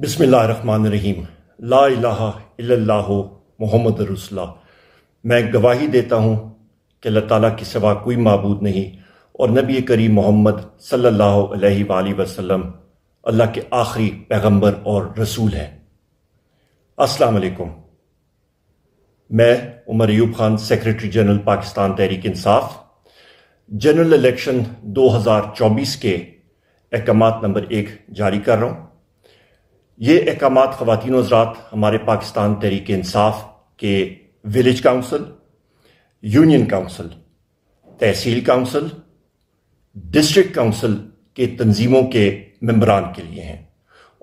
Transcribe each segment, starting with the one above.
बिसमीम ला मोहम्मद रसुल्ला मैं गवाही देता हूँ कि अल्लाह ताला के सिवा कोई मबूद नहीं और नबी करीम मोहम्मद सल्लल्लाहु अलैहि वसल्लम अल्लाह के आखिरी पैगम्बर और रसूल हैं अस्सलाम वालेकुम मैं Umar Ayub Khan secretary general Pakistan Tehreek Insaf general election दो हज़ार चौबीस के अहकाम नंबर एक जारी कर रहा हूँ ये अहकाम ख़वान हजरात हमारे पाकिस्तान तहरीक इंसाफ के village council union council tehsil council district council के तंजीमों के मम्बरान के लिए हैं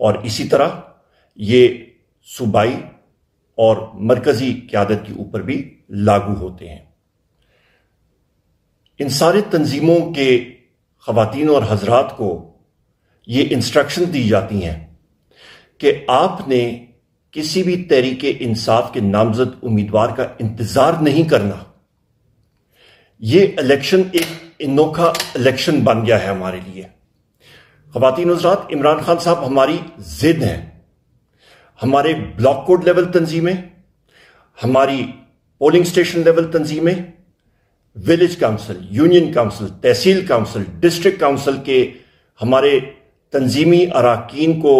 और इसी तरह ये सूबाई और मरकज़ी क्यादत के ऊपर भी लागू होते हैं इन सारे तंजीमों के खातन और हजरात को ये इंस्ट्रक्शन दी जाती हैं कि आपने किसी भी तरीके इंसाफ के नामजद उम्मीदवार का इंतजार नहीं करना यह इलेक्शन एक अनोखा इलेक्शन बन गया है हमारे लिए खातिन हजरात इमरान खान साहब हमारी जिद हैं हमारे ब्लॉक कोड लेवल तंजीमें हमारी पोलिंग स्टेशन लेवल तंजीमें village council union council tehsil council district council के हमारे तंजीमी अरकान को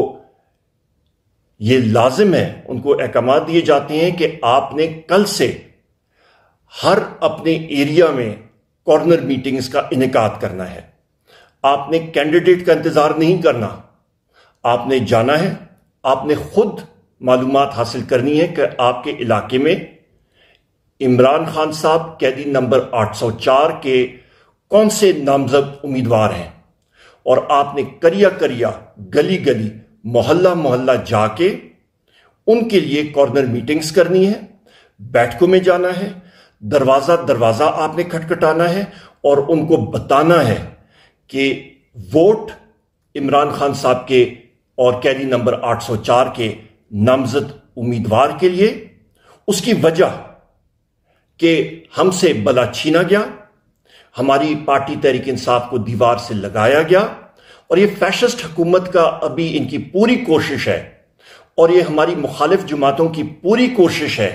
ये लाजिम है उनको अहकाम दिए जाते हैं कि आपने कल से हर अपने एरिया में कॉर्नर मीटिंग्स का इनका करना है आपने कैंडिडेट का इंतज़ार नहीं करना आपने जाना है आपने खुद मालूम हासिल करनी है कि आपके इलाके में इमरान खान साहब कैदी नंबर 804 के कौन से नामजद उम्मीदवार हैं और आपने करिया करिया गली गली मोहल्ला मोहल्ला जाके उनके लिए कॉर्नर मीटिंग्स करनी है बैठकों में जाना है दरवाजा दरवाजा आपने खटखटाना है और उनको बताना है कि वोट इमरान खान साहब के और कैदी नंबर 804 के नामजद उम्मीदवार के लिए उसकी वजह कि हमसे बला छीना गया हमारी पार्टी तहरीक इंसाफ को दीवार से लगाया गया और ये फैशिस्ट हुकूमत का अभी इनकी पूरी कोशिश है और ये हमारी मुखालिफ जमातों की पूरी कोशिश है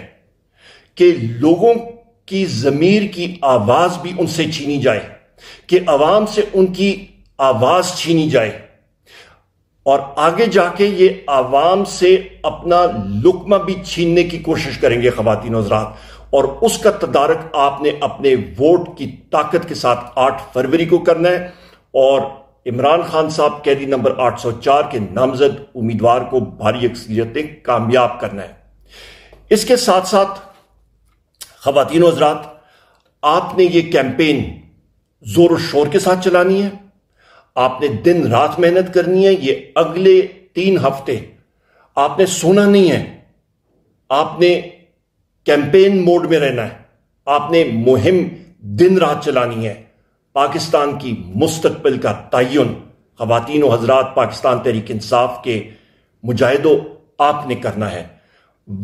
कि लोगों की ज़मीर की आवाज़ भी उनसे छीनी जाए कि आवाम से उनकी आवाज़ छीनी जाए और आगे जाके ये आवाम से अपना लुकमा भी छीनने की कोशिश करेंगे खातिन हजरात और उसका तदारक आपने अपने वोट की ताकत के साथ आठ फरवरी को करना है और इमरान खान साहब कैदी नंबर 804 के नामजद उम्मीदवार को भारी अक्सरियतें कामयाब करना है इसके साथ साथ खातिन हजरात आपने ये कैंपेन जोर शोर के साथ चलानी है आपने दिन रात मेहनत करनी है ये अगले तीन हफ्ते आपने सोना नहीं है आपने कैंपेन मोड में रहना है आपने मुहिम दिन रात चलानी है पाकिस्तान की मुस्तबिल का तयन खातिन हजरात पाकिस्तान तहरीक इंसाफ के मुजाहिदों आपने करना है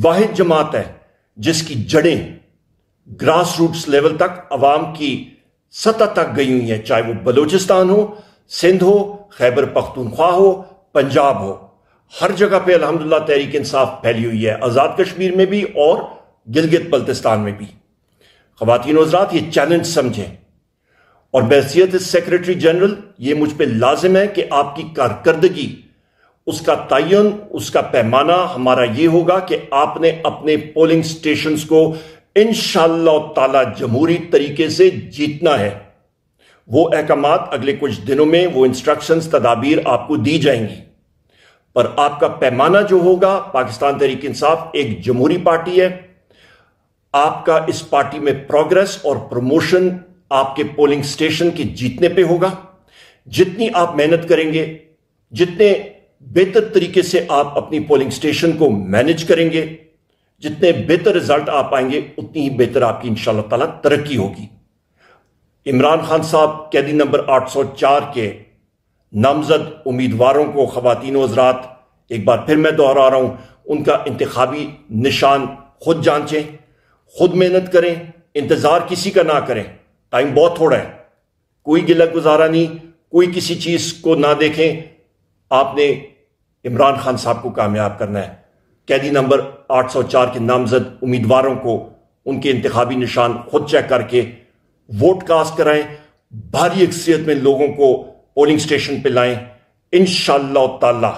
वाद जमात है जिसकी जड़ें ग्रास रूट्स लेवल तक अवाम की सतह तक गई हुई हैं चाहे वो बलूचिस्तान हो सिंध हो खैबर पख्तूनख्वा हो पंजाब हो हर जगह पे अलहमदिल्ला तहरीक इंसाफ फैली हुई है आज़ाद कश्मीर में भी और गिलगित बल्तिस्तान में भी खातिन हजरात ये चैलेंज समझें और बहसीत सेक्रेटरी जनरल ये मुझ पर लाजिम है कि आपकी कारकर्दगी उसका तयन उसका पैमाना हमारा ये होगा कि आपने अपने पोलिंग स्टेशन को इन ताला जमहूरी तरीके से जीतना है वो अहकाम अगले कुछ दिनों में वो इंस्ट्रक्शन तदाबीर आपको दी जाएंगी पर आपका पैमाना जो होगा पाकिस्तान तरीक इंसाफ एक जमहूरी पार्टी है आपका इस पार्टी में प्रोग्रेस और प्रमोशन आपके पोलिंग स्टेशन के जीतने पे होगा जितनी आप मेहनत करेंगे जितने बेहतर तरीके से आप अपनी पोलिंग स्टेशन को मैनेज करेंगे जितने बेहतर रिजल्ट आप आएंगे उतनी ही बेहतर आपकी इंशाल्लाह ताला तरक्की होगी इमरान खान साहब कैदी नंबर 804 के नामजद उम्मीदवारों को खातिन हजरात एक बार फिर मैं दोहरा रहा हूं उनका इंतबी निशान खुद जांचें खुद मेहनत करें इंतजार किसी का ना करें टाइम बहुत थोड़ा है कोई गिला गुजारा नहीं कोई किसी चीज को ना देखें आपने इमरान खान साहब को कामयाब करना है कैदी नंबर 804 के नामजद उम्मीदवारों को उनके इंतबी निशान खुद चेक करके वोट कास्ट कराएं भारी अक्सरियत में लोगों को पोलिंग स्टेशन पर लाएं इन ताला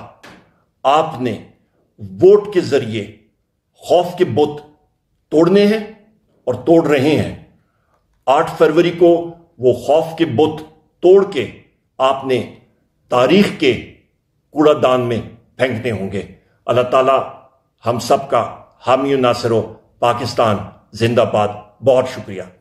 आपने वोट के जरिए खौफ के बुत तोड़ने हैं और तोड़ रहे हैं आठ फरवरी को वो खौफ के बुत तोड़ के आपने तारीख के कूड़ादान में फेंकने होंगे अल्लाह ताला हम सब का हामी नासरों पाकिस्तान जिंदाबाद बहुत शुक्रिया